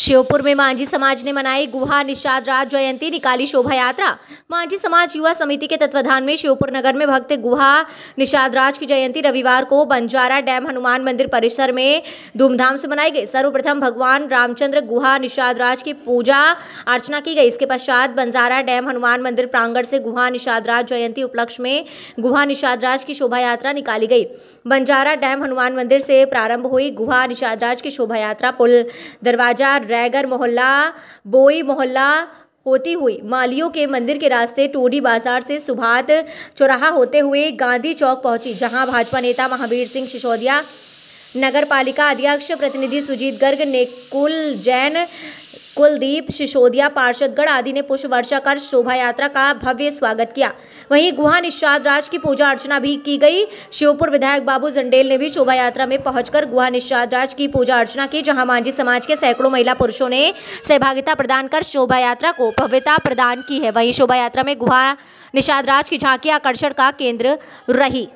शिवपुर में मांझी समाज ने मनाई गुहा निषाद राज जयंती निकाली शोभा यात्रा मांझी समाज युवा समिति के तत्वाधान में शिवपुर नगर में भक्त गुहा निषाद राज की जयंती रविवार को बंजारा डैम हनुमान मंदिर परिसर में धूमधाम से मनाई गई सर्वप्रथम भगवान रामचंद्र गुहा निषाद राज की पूजा अर्चना की गई इसके पश्चात बंजारा डैम हनुमान मंदिर प्रांगण से गुहा निषाद राज जयंती उपलक्ष्य में गुहा निषाद राज की शोभा यात्रा निकाली गई बंजारा डैम हनुमान मंदिर से प्रारंभ हुई गुहा निषाद राज की शोभा यात्रा पुल दरवाजा रैगर मोहल्ला बोई मोहल्ला होती हुई मालियों के मंदिर के रास्ते टोडी बाजार से सुभात चौराहा होते हुए गांधी चौक पहुंची जहां भाजपा नेता महावीर सिंह सिसोदिया नगर पालिका अध्यक्ष प्रतिनिधि सुजीत गर्ग ने कुल जैन कुलदीप सिसोदिया पार्षदगढ़ आदि ने पुष्प वर्षा कर शोभा यात्रा का भव्य स्वागत किया वहीं गुहा निषाद राज की पूजा अर्चना भी की गई श्योपुर विधायक बाबू जंडेल ने भी शोभा यात्रा में पहुंचकर गुहा निषाद राज की पूजा अर्चना की जहां मांझी समाज के सैकड़ों महिला पुरुषों ने सहभागिता प्रदान कर शोभा यात्रा को भव्यता प्रदान की है वहीं शोभा यात्रा में गुहा निषाद राज की झांकी आकर्षण का केंद्र रही